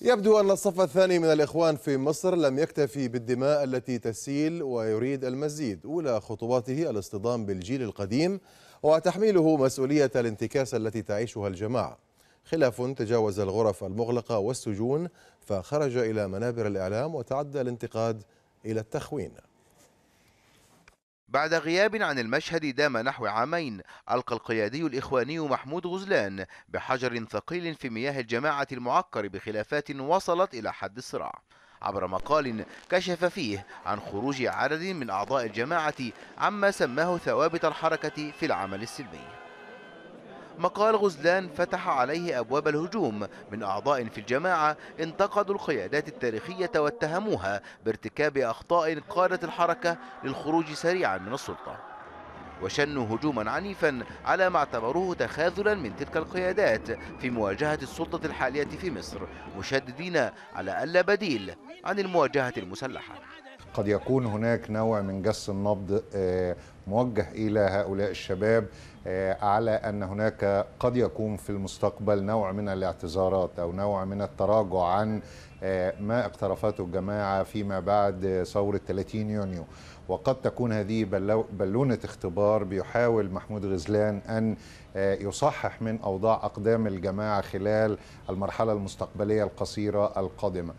يبدو أن الصف الثاني من الإخوان في مصر لم يكتفي بالدماء التي تسيل ويريد المزيد أولى خطواته الاصطدام بالجيل القديم وتحميله مسؤولية الانتكاسة التي تعيشها الجماعة خلاف تجاوز الغرف المغلقة والسجون فخرج إلى منابر الإعلام وتعدى الانتقاد إلى التخوين بعد غياب عن المشهد دام نحو عامين ألقى القيادي الإخواني محمود غزلان بحجر ثقيل في مياه الجماعة المعكر بخلافات وصلت إلى حد الصراع عبر مقال كشف فيه عن خروج عدد من أعضاء الجماعة عما سماه ثوابت الحركة في العمل السلمي مقال غزلان فتح عليه أبواب الهجوم من أعضاء في الجماعة انتقدوا القيادات التاريخية واتهموها بارتكاب أخطاء قادت الحركة للخروج سريعا من السلطة وشنوا هجوما عنيفا على ما اعتبروه تخاذلا من تلك القيادات في مواجهة السلطة الحالية في مصر مشددين على ألا بديل عن المواجهة المسلحة قد يكون هناك نوع من جس النبض آه، موجه إلى هؤلاء الشباب آه، على أن هناك قد يكون في المستقبل نوع من الاعتذارات أو نوع من التراجع عن آه، ما اقترفته الجماعة فيما بعد ثورة 30 يونيو وقد تكون هذه بالونة اختبار بيحاول محمود غزلان أن يصحح من أوضاع أقدام الجماعة خلال المرحلة المستقبلية القصيرة القادمة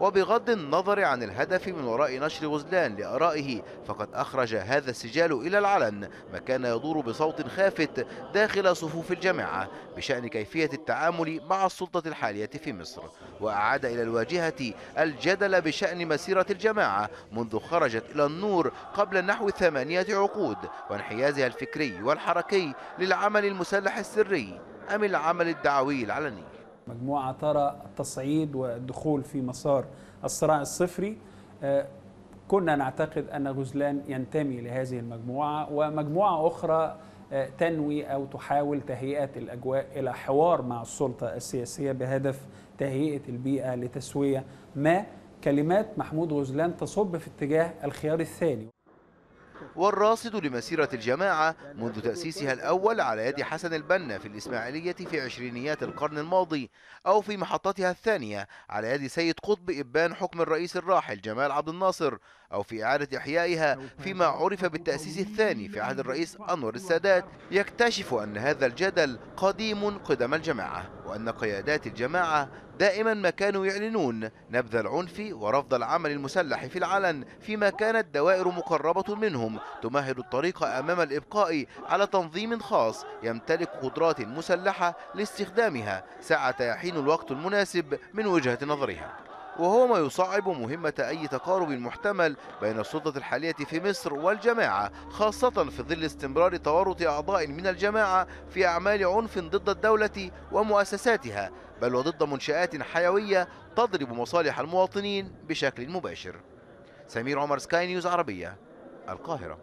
وبغض النظر عن الهدف من وراء نشر غزلان لآرائه فقد أخرج هذا السجال إلى العلن ما كان يدور بصوت خافت داخل صفوف الجامعة بشأن كيفية التعامل مع السلطة الحالية في مصر وأعاد إلى الواجهة الجدل بشأن مسيرة الجماعة منذ خرجت إلى النور قبل نحو ثمانية عقود وانحيازها الفكري والحركي للعمل المسلح السري أم العمل الدعوي العلني مجموعة ترى التصعيد والدخول في مسار الصراع الصفري آه، كنا نعتقد أن غزلان ينتمي لهذه المجموعة ومجموعة أخرى آه، تنوي أو تحاول تهيئة الأجواء إلى حوار مع السلطة السياسية بهدف تهيئة البيئة لتسوية ما كلمات محمود غزلان تصب في اتجاه الخيار الثاني والراصد لمسيرة الجماعة منذ تأسيسها الأول على يد حسن البنا في الإسماعيلية في عشرينيات القرن الماضي أو في محطتها الثانية على يد سيد قطب إبان حكم الرئيس الراحل جمال عبد الناصر أو في إعادة إحيائها فيما عرف بالتأسيس الثاني في عهد الرئيس أنور السادات يكتشف أن هذا الجدل قديم قدم الجماعة وأن قيادات الجماعة دائما ما كانوا يعلنون نبذ العنف ورفض العمل المسلح في العلن فيما كانت دوائر مقربة منهم تمهد الطريق أمام الإبقاء على تنظيم خاص يمتلك قدرات مسلحة لاستخدامها ساعة يحين الوقت المناسب من وجهة نظرها وهو ما يصعب مهمة أي تقارب محتمل بين السلطة الحالية في مصر والجماعة خاصة في ظل استمرار تورط أعضاء من الجماعة في أعمال عنف ضد الدولة ومؤسساتها بل وضد منشآت حيوية تضرب مصالح المواطنين بشكل مباشر سمير عمر سكاي نيوز عربية القاهرة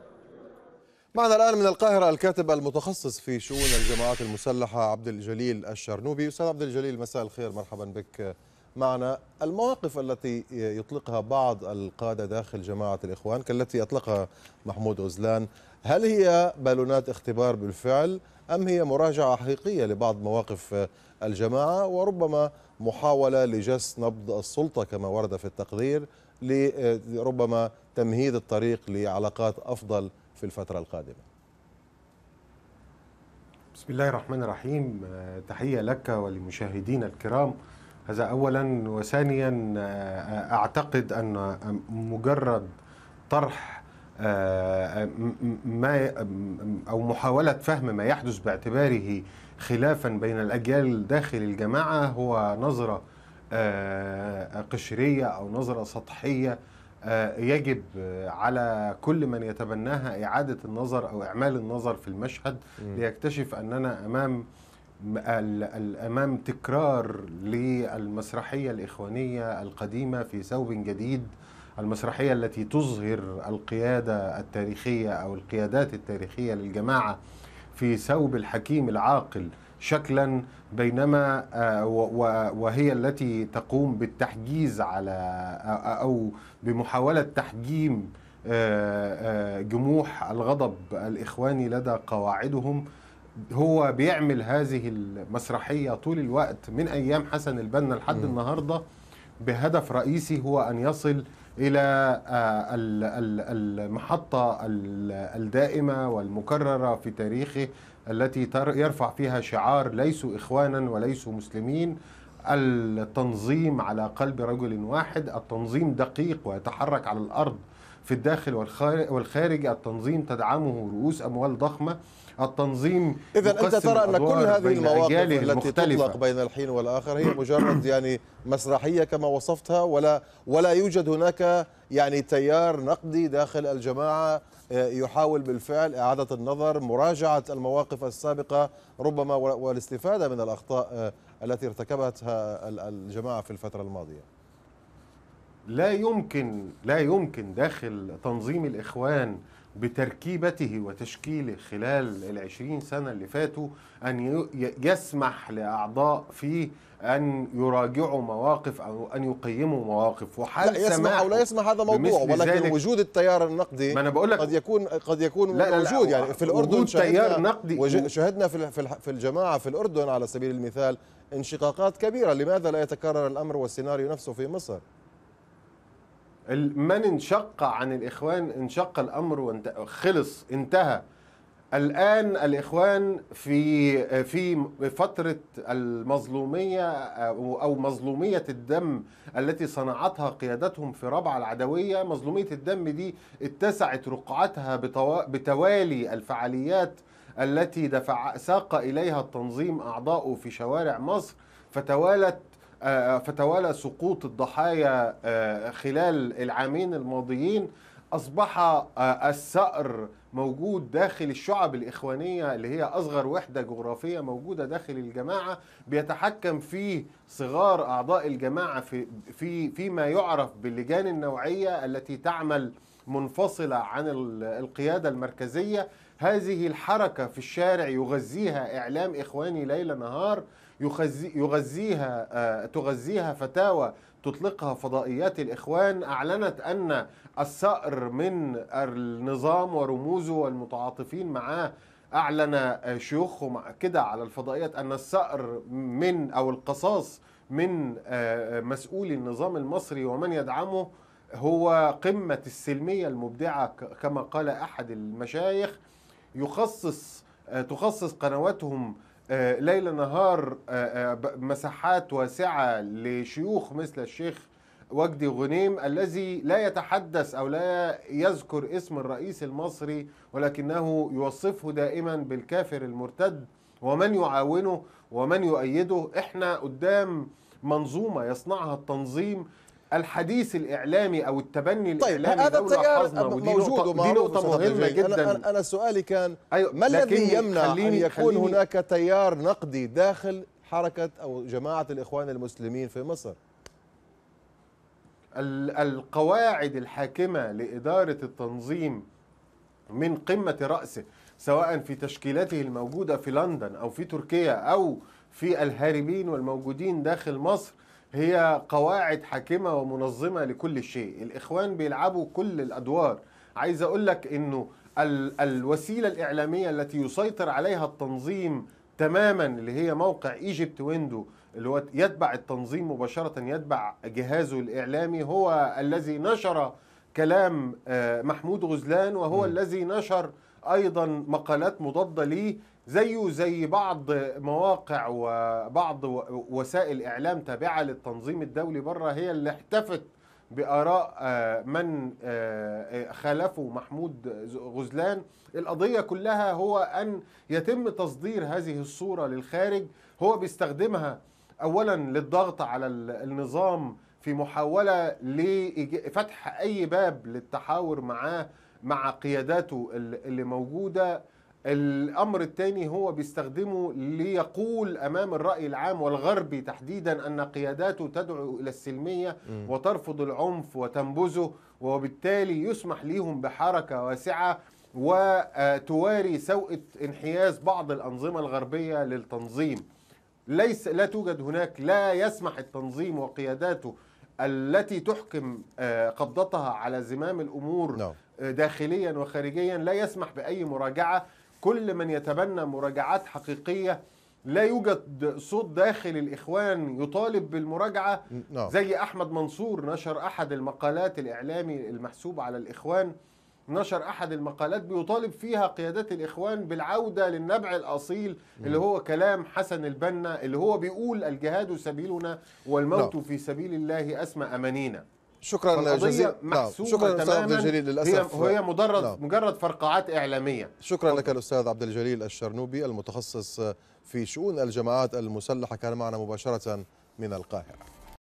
معنا الآن من القاهرة الكاتب المتخصص في شؤون الجماعات المسلحة عبد الجليل الشرنوبي أستاذ عبد الجليل مساء الخير مرحبا بك معنا المواقف التي يطلقها بعض القادة داخل جماعة الإخوان كالتي أطلقها محمود غزلان هل هي بالونات اختبار بالفعل أم هي مراجعة حقيقية لبعض مواقف الجماعة وربما محاولة لجس نبض السلطة كما ورد في التقرير لربما تمهيد الطريق لعلاقات أفضل في الفترة القادمة بسم الله الرحمن الرحيم آه، تحية لك ولمشاهدينا الكرام هذا اولا وثانيا آه، اعتقد ان مجرد طرح آه، ما او محاوله فهم ما يحدث باعتباره خلافا بين الاجيال داخل الجماعه هو نظره آه، قشريه او نظره سطحيه يجب على كل من يتبناها اعاده النظر او اعمال النظر في المشهد ليكتشف اننا امام امام تكرار للمسرحيه الاخوانيه القديمه في ثوب جديد المسرحيه التي تظهر القياده التاريخيه او القيادات التاريخيه للجماعه في ثوب الحكيم العاقل شكلا بينما آه، وهي التي تقوم بالتحجيز على او بمحاوله تحجيم آه، آه، جموح الغضب الاخواني لدى قواعدهم هو بيعمل هذه المسرحية طول الوقت من أيام حسن البنا لحد النهاردة بهدف رئيسي هو أن يصل إلى آه، المحطة الدائمة والمكررة في تاريخه التي يرفع فيها شعار ليسوا إخوانا وليسوا مسلمين التنظيم على قلب رجل واحد التنظيم دقيق ويتحرك على الأرض في الداخل والخارج التنظيم تدعمه رؤوس أموال ضخمة التنظيم إذا أنت ترى أن كل هذه المواقف التي تطلق بين الحين والآخر هي مجرد يعني مسرحية كما وصفتها ولا ولا يوجد هناك يعني تيار نقدي داخل الجماعة آه، يحاول بالفعل إعادة النظر مراجعة المواقف السابقة ربما والاستفادة من الأخطاء آه، التي ارتكبتها الجماعة في الفترة الماضية لا يمكن لا يمكن داخل تنظيم الإخوان بتركيبته وتشكيله خلال العشرين سنة اللي فاتوا أن يسمح لأعضاء فيه أن يراجعوا مواقف أو أن يقيموا مواقف وحال لا يسمح أو لا يسمح هذا موضوع ولكن وجود التيار النقدي ما أنا بقول لك قد يكون قد يكون لا لا موجود لا يعني في الأردن تيار نقدي شهدنا في في الجماعة في الأردن على سبيل المثال انشقاقات كبيرة لماذا لا يتكرر الأمر والسيناريو نفسه في مصر من انشق عن الإخوان انشق الأمر وانت خلص انتهى الآن الإخوان في في فترة المظلومية أو مظلومية الدم التي صنعتها قيادتهم في ربع العدوية مظلومية الدم دي اتسعت رقعتها بتوالي الفعاليات التي دفع ساق إليها التنظيم أعضاؤه في شوارع مصر فتوالت آه، آه، فتوالى سقوط الضحايا آه، خلال العامين الماضيين اصبح الثأر موجود داخل الشعب الإخوانية اللي هي أصغر وحدة جغرافية موجودة داخل الجماعة بيتحكم فيه صغار أعضاء الجماعة في في فيما يعرف باللجان النوعية التي تعمل منفصلة عن القيادة المركزية هذه الحركة في الشارع يغذيها إعلام إخواني ليل نهار يغذي يغذيها آه، تغذيها فتاوى تطلقها فضائيات الإخوان أعلنت أن الثأر من النظام ورموزه والمتعاطفين معاه أعلن آه، شيوخهم كده على الفضائيات أن الثأر من أو القصاص من آه، مسؤولي النظام المصري ومن يدعمه هو قمة السلمية المبدعة كما قال أحد المشايخ يخصص تخصص قنواتهم آه، ليل نهار آه، آه، مساحات واسعة لشيوخ مثل الشيخ وجدي غنيم الذي لا يتحدث أو لا يذكر اسم الرئيس المصري ولكنه يوصفه دائما بالكافر المرتد ومن يعاونه ومن يؤيده احنا قدام منظومة يصنعها التنظيم الحديث الاعلامي او التبني طيب الاعلامي هذا التيار موجود ودي نقطه مهمه جدا انا, أنا سؤالي كان أيوة ما الذي يمنع ان يكون هناك تيار نقدي داخل حركه او جماعه الاخوان المسلمين في مصر القواعد الحاكمه لاداره التنظيم من قمه راسه سواء في تشكيلته الموجوده في لندن او في تركيا او في الهاربين والموجودين داخل مصر هي قواعد حاكمة ومنظمة لكل شيء الإخوان بيلعبوا كل الأدوار عايز أقول لك أنه الوسيلة الإعلامية التي يسيطر عليها التنظيم تماما اللي هي موقع ايجيبت ويندو اللي هو يتبع التنظيم مباشرة يتبع جهازه الإعلامي هو الذي نشر كلام آه، محمود غزلان وهو م. الذي نشر ايضا مقالات مضاده ليه زيه زي بعض مواقع وبعض وسائل اعلام تابعه للتنظيم الدولي بره هي اللي احتفت باراء آه، من آه، خالفوا محمود غزلان القضيه كلها هو ان يتم تصدير هذه الصوره للخارج هو بيستخدمها اولا للضغط على النظام في محاولة لفتح أي باب للتحاور معاه مع قياداته اللي موجودة الأمر الثاني هو بيستخدمه ليقول أمام الرأي العام والغربي تحديدا أن قياداته تدعو إلى السلمية وترفض العنف وتنبذه وبالتالي يسمح لهم بحركة واسعة وتواري سوءة انحياز بعض الأنظمة الغربية للتنظيم ليس لا توجد هناك لا يسمح التنظيم وقياداته التي تحكم آه، قبضتها على زمام الامور نعم. آه، داخليا وخارجيا لا يسمح باي مراجعه كل من يتبنى مراجعات حقيقيه لا يوجد صوت داخل الاخوان يطالب بالمراجعه نعم. زي احمد منصور نشر احد المقالات الاعلامي المحسوب على الاخوان نشر احد المقالات بيطالب فيها قيادات الاخوان بالعوده للنبع الاصيل اللي هو كلام حسن البنا اللي هو بيقول الجهاد سبيلنا والموت نعم. في سبيل الله اسمى امانينا شكرا جزيلا نعم. شكرا استاذ عبد الجليل للاسف هي, هي مجرد نعم. مجرد فرقعات اعلاميه شكرا لك الاستاذ عبد الجليل الشرنوبي المتخصص في شؤون الجماعات المسلحه كان معنا مباشره من القاهره